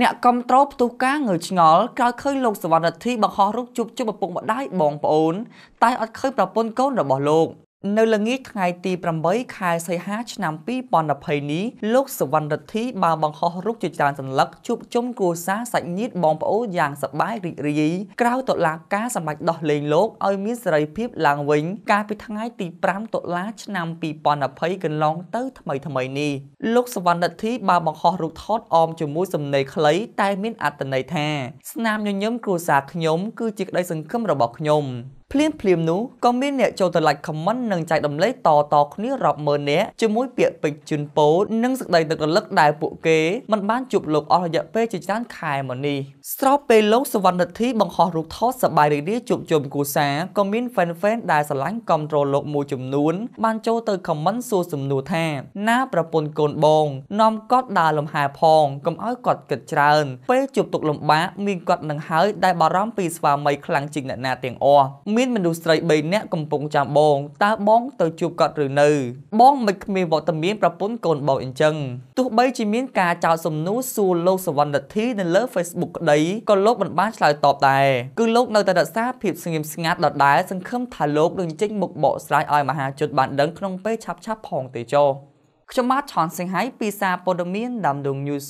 អ្នកគ្រប់ត្រូលផ្ទុះការងើឆ្ងល់ក្រោយឃើញលោកសវណ្ណរិទ្ធីបង្ហោះរូបជួបជុំឪពុកម្ដាយបងប្អូនតែអត់ឃើញប្រពន្ធកូនរបស់លោក។នៅល្ងាចថ្ងៃទី8ខែសីហាឆ្នាំ2020នេះលោកសវណ្ណរិទ្ធីបានបង្ហោះរូបជាច្រើនសន្លឹកជួបជុំគ្រួសារសាច់ញាតិបងប្អូនយ៉ាងសប្បាយរីករាយក្រៅតុលាការសម្រេចដោះលែងលោកឲ្យមានសេរីភាពឡើងវិញ កាលពីថ្ងៃទី5តុលាឆ្នាំ2020កន្លងទៅថ្មីថ្មីនេះលោកសវណ្ណរិទ្ធីបានបង្ហោះរូបថតអមជាមួយសំណេរខ្លី តែមាន អត្ថន័យថាស្នាមញញឹមគ្រួសារខ្ញុំ គឺជាក្តីសង្ឃឹមរបស់ខ្ញុំភ្លាមភ្លាមនោះក៏មានអ្នកចូលទៅ like comment និងចែកដំណេកតតគ្នារាប់ម៉ឺននាក់ជាមួយពាក្យពេចន៍ជូនពរនិងសេចក្តីទឹករលឹកដែលពួកគេមិនបានជួបលោកអស់រយៈពេលជាច្រើនខែមកនេះស្របពេលលោកសវណ្ណធីបង្ហោះរូបថតសបាយរីករាយជួបជុំគូសាក៏មាន fan fan ដែលស្រឡាញ់គ្រប់គ្រងលោកមួយចំនួនបានចូលទៅ comment សួរសំណួរថា ណាប្រពន្ធកូនបងនាំគាត់ដើរលំហែផងកុំឲ្យគាត់គិតច្រើនពេលជួបទុកលំបាកមានគាត់នឹងហើយដែលបារម្ភពីស្វាមីខ្លាំងជាងអ្នកណាទាំងអស់មានមនុស្សស្រី3នាក់កំពុងចាំបងតើបងទៅជួបគាត់ឬនៅបង មិនគ្មានវត្តមានប្រពន្ធកូនបងអញ្ចឹងទោះបីជាមានការចោទសំណួរសួរលោកសវណ្ណធីនៅលើ Facebook ក្តីក៏លោកមិនបានឆ្លើយតបដែរគឺលោកនៅតែរក្សាភាពស្ងៀមស្ងាត់ដដែលសង្ឃឹមថាលោកនឹងចេញមុខបកស្រាយឲ្យមហាជនបានដឹងក្នុងពេលឆាប់ៗផងទេចុះខ្ញុំបាទឆនសិង្ហៃពីសារព័ត៌មានដាំដង News